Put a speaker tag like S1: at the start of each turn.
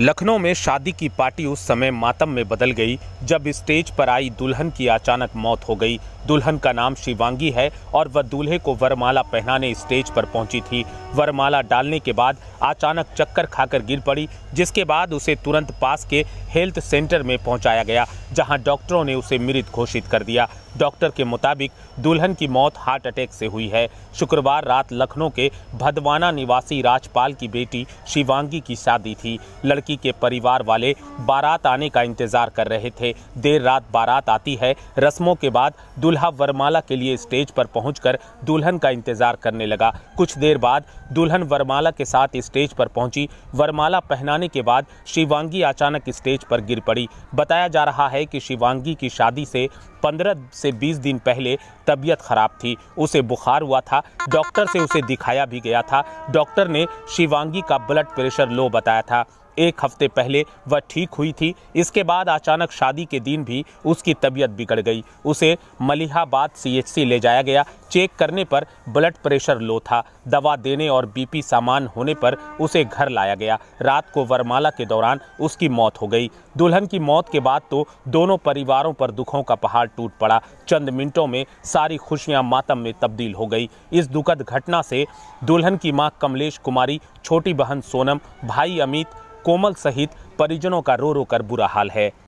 S1: लखनऊ में शादी की पार्टी उस समय मातम में बदल गई जब स्टेज पर आई दुल्हन की अचानक मौत हो गई दुल्हन का नाम शिवांगी है और वह दूल्हे को वरमाला पहनाने स्टेज पर पहुंची थी वरमाला डालने के बाद अचानक चक्कर खाकर गिर पड़ी जिसके बाद उसे तुरंत पास के हेल्थ सेंटर में पहुंचाया गया जहां डॉक्टरों ने उसे मृत घोषित कर दिया डॉक्टर के मुताबिक दुल्हन की मौत हार्ट अटैक से हुई है शुक्रवार रात लखनऊ के भदवाना निवासी राजपाल की बेटी शिवांगी की शादी थी लड़की लड़की के परिवार वाले बारात आने का इंतजार कर रहे थे देर रात बारात आती है रस्मों के बाद दुल्हा वरमाला के लिए स्टेज पर पहुंचकर दुल्हन का इंतजार करने लगा कुछ देर बाद दुल्हन वरमाला के साथ स्टेज पर पहुंची वरमाला पहनाने के बाद शिवांगी अचानक स्टेज पर गिर पड़ी बताया जा रहा है कि शिवांगी की शादी से पंद्रह से बीस दिन पहले तबीयत खराब थी उसे बुखार हुआ था डॉक्टर से उसे दिखाया भी गया था डॉक्टर ने शिवांगी का ब्लड प्रेशर लो बताया था एक हफ्ते पहले वह ठीक हुई थी इसके बाद अचानक शादी के दिन भी उसकी तबीयत बिगड़ गई उसे मलिहाबाद सीएचसी ले जाया गया चेक करने पर ब्लड प्रेशर लो था दवा देने और बीपी सामान होने पर उसे घर लाया गया रात को वरमाला के दौरान उसकी मौत हो गई दुल्हन की मौत के बाद तो दोनों परिवारों पर दुखों का पहाड़ टूट पड़ा चंद मिनटों में सारी खुशियां मातम में तब्दील हो गई इस दुखद घटना से दुल्हन की मां कमलेश कुमारी छोटी बहन सोनम भाई अमित कोमल सहित परिजनों का रो रो कर बुरा हाल है